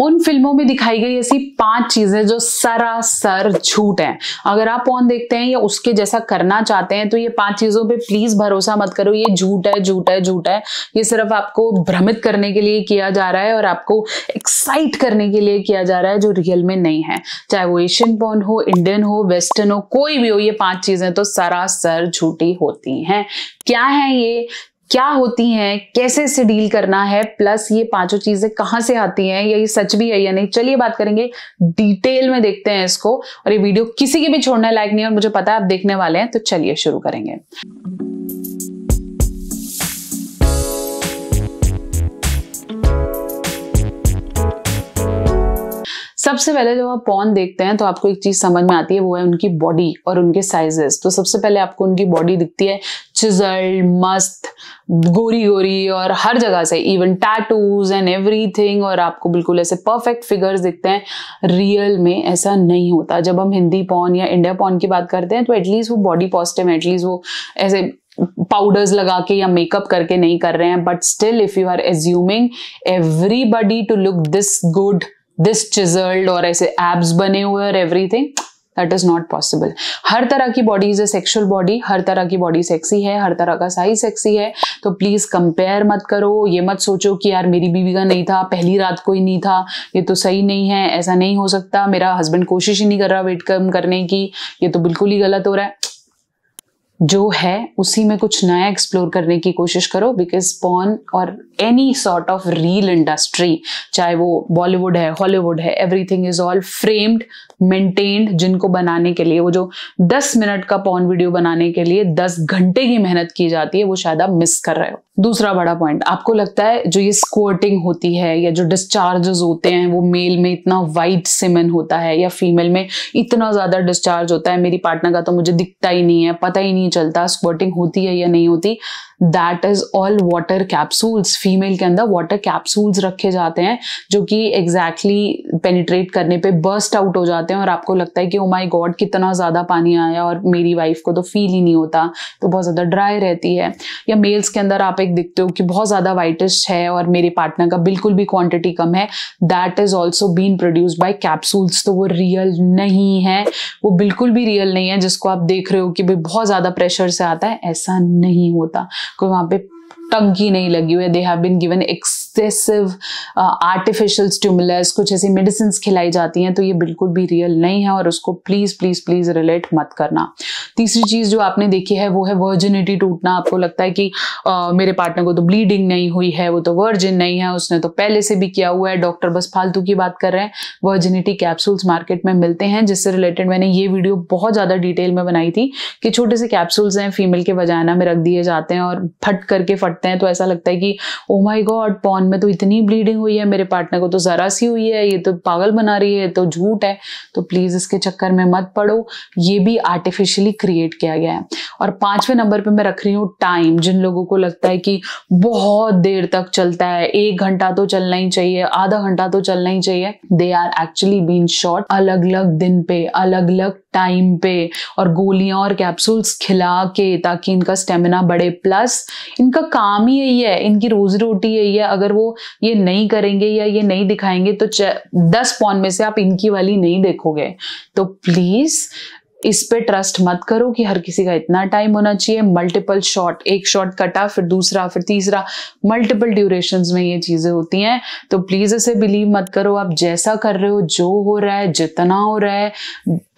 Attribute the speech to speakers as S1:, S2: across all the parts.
S1: उन फिल्मों में दिखाई गई ऐसी पांच चीजें जो सरासर झूठ हैं अगर आप कौन देखते हैं या उसके जैसा करना चाहते हैं तो ये पांच चीजों पे प्लीज भरोसा मत करो ये झूठ है झूठ है झूठ है ये सिर्फ आपको भ्रमित करने के लिए किया जा रहा है और आपको एक्साइट करने के लिए किया जा रहा है जो रियल में नहीं है चाहे वो एशियन पॉन हो इंडियन हो वेस्टर्न हो कोई भी हो ये पांच चीजें तो सरासर झूठी होती हैं क्या है ये क्या होती हैं कैसे इसे डील करना है प्लस ये पांचों चीजें कहां से आती हैं या ये सच भी है या नहीं चलिए बात करेंगे डिटेल में देखते हैं इसको और ये वीडियो किसी के भी छोड़ने लायक नहीं है और मुझे पता है आप देखने वाले हैं तो चलिए शुरू करेंगे सबसे पहले जब आप पॉन देखते हैं तो आपको एक चीज समझ में आती है वो है उनकी बॉडी और उनके साइजेस तो सबसे पहले आपको उनकी बॉडी दिखती है चिजल मस्त गोरी गोरी और हर जगह से इवन टैटूज एंड एवरीथिंग और आपको बिल्कुल ऐसे परफेक्ट फिगर्स दिखते हैं रियल में ऐसा नहीं होता जब हम हिंदी पॉन या इंडिया पॉन की बात करते हैं तो एटलीस्ट वो बॉडी पॉजिटिव एटलीस्ट वो ऐसे पाउडर्स लगा के या मेकअप करके नहीं कर रहे हैं but still if you are assuming everybody to look this good this chiselled और ऐसे एब्स बने हुए और everything that is not possible हर तरह की body is a sexual body हर तरह की बॉडी सेक्सी है हर तरह का साइज सेक्सी है तो प्लीज कंपेयर मत करो ये मत सोचो कि यार मेरी बीवी का नहीं था पहली रात को ही नहीं था ये तो सही नहीं है ऐसा नहीं हो सकता मेरा हस्बैंड कोशिश ही नहीं कर रहा वेट कम करने की ये तो बिल्कुल ही गलत हो रहा है जो है उसी में कुछ नया एक्सप्लोर करने की कोशिश करो बिकॉज पॉन और any sort of reel industry चाहे वो बॉलीवुड है हॉलीवुड है everything is all framed maintained जिनको बनाने के लिए वो जो 10 मिनट का पॉन वीडियो बनाने के लिए 10 घंटे की मेहनत की जाती है वो शायद आप मिस कर रहे हो दूसरा बड़ा पॉइंट आपको लगता है जो ये स्क्वर्टिंग होती है या जो डिस्चार्जेस होते हैं वो मेल में इतना वाइट सिमन होता है या फीमेल में इतना ज़्यादा डिस्चार्ज होता है मेरी पार्टनर का तो मुझे दिखता ही नहीं है पता ही नहीं चलता स्क्वर्टिंग होती है या नहीं होती that is all water capsules female के अंदर वाटर कैप्सूल्स रखे जाते हैं जो कि एग्जैक्टली पेनिट्रेट करने पे बर्स्ट आउट हो जाते हैं और आपको लगता है कि ओ माई गॉड कितना ज़्यादा पानी आया और मेरी वाइफ को तो फील ही नहीं होता तो बहुत ज़्यादा ड्राई रहती है या मेल्स के अंदर आप एक दिखते हो कि बहुत ज़्यादा वाइटिश है और मेरे पार्टनर का बिल्कुल भी क्वान्टिटी कम है that is also been produced by capsules तो वो रियल नहीं है वो बिल्कुल भी रियल नहीं है जिसको आप देख रहे हो कि भाई बहुत ज़्यादा प्रेशर से आता है ऐसा नहीं होता कोई वहाँ पे टंकी नहीं लगी हुई है they have been given excessive artificial stimulus कुछ ऐसी मेडिसिन खिलाई जाती हैं तो ये बिल्कुल भी रियल नहीं है और उसको प्लीज़ प्लीज़ प्लीज़ रिलेट मत करना तीसरी चीज़ जो आपने देखी है वो है वर्जिनिटी टूटना आपको लगता है कि आ, uh, मेरे पार्टनर को तो ब्लीडिंग नहीं हुई है वो तो वर्जिन नहीं है उसने तो पहले से भी किया हुआ है डॉक्टर बस फालतू की बात कर रहे हैं वर्जिनिटी कैप्सूल्स मार्केट में मिलते हैं जिससे रिलेटेड मैंने ये वीडियो बहुत ज़्यादा डिटेल में बनाई थी कि छोटे से कैप्सूल्स हैं फीमेल के वजायना में रख दिए जाते हैं और फट करके फटते हैं तो ऐसा लगता है कि ओ माई गॉड पॉन में तो इतनी ब्लीडिंग हुई है मेरे पार्टनर को तो ज़रा सी हुई है ये तो पागल बना रही है तो झूठ है तो प्लीज़ इसके चक्कर में मत पड़ो ये भी आर्टिफिशियली क्रिएट किया गया है और पांचवें नंबर पर मैं रख रही हूँ टाइम जिन लोगों को लगता है कि बहुत देर तक चलता है एक घंटा तो चलना ही चाहिए आधा घंटा तो चलना ही चाहिए they are actually been short अलग अलग दिन पे अलग अलग टाइम पे और गोलियां और कैप्सूल्स खिला के ताकि इनका स्टेमिना बढ़े प्लस इनका काम ही यही है इनकी रोजी रोटी यही है अगर वो ये नहीं करेंगे या ये नहीं दिखाएंगे तो दस पॉन में से आप इनकी वाली नहीं देखोगे तो प्लीज इस पे ट्रस्ट मत करो कि हर किसी का इतना टाइम होना चाहिए मल्टीपल शॉट एक शॉट कटा फिर दूसरा फिर तीसरा मल्टीपल ड्यूरेशन में ये चीज़ें होती हैं तो प्लीज़ इसे बिलीव मत करो आप जैसा कर रहे हो जो हो रहा है जितना हो रहा है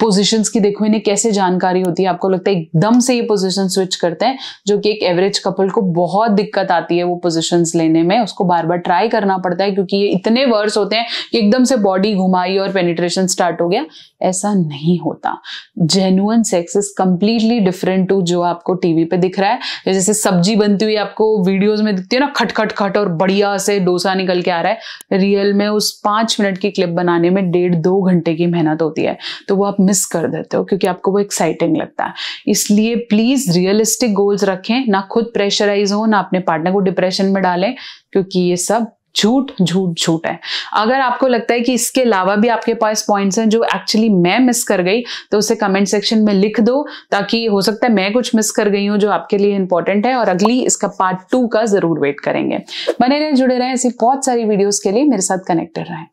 S1: पोजीशंस की देखो इन्हें कैसे जानकारी होती है आपको लगता है एकदम से ये पोजिशन स्विच करते हैं जो कि एक एवरेज कपल को बहुत दिक्कत आती है वो पोजिशन लेने में उसको बार बार ट्राई करना पड़ता है क्योंकि ये इतने वर्स होते हैं कि एकदम से बॉडी घुमाई और पेनिट्रेशन स्टार्ट हो गया ऐसा नहीं होता genuine sex is completely different to जो आपको टीवी पे दिख रहा है जैसे सब्जी बनती हुई आपको वीडियोस में दिखती है ना खट खट खट और बढ़िया से डोसा निकल के आ रहा है रियल में उस पांच मिनट की क्लिप बनाने में डेढ़ दो घंटे की मेहनत होती है तो वो आप मिस कर देते हो क्योंकि आपको वो एक्साइटिंग लगता है इसलिए प्लीज़ रियलिस्टिक गोल्स रखें ना खुद प्रेशराइज हो ना अपने पार्टनर को डिप्रेशन में डालें क्योंकि ये सब झूठ झूठ झूठ है अगर आपको लगता है कि इसके अलावा भी आपके पास पॉइंट्स हैं जो एक्चुअली मैं मिस कर गई तो उसे कमेंट सेक्शन में लिख दो ताकि हो सकता है मैं कुछ मिस कर गई हूँ जो आपके लिए इंपॉर्टेंट है और अगली इसका पार्ट टू का जरूर वेट करेंगे बने रहे जुड़े रहे ऐसी बहुत सारी वीडियोज के लिए मेरे साथ कनेक्टेड रहें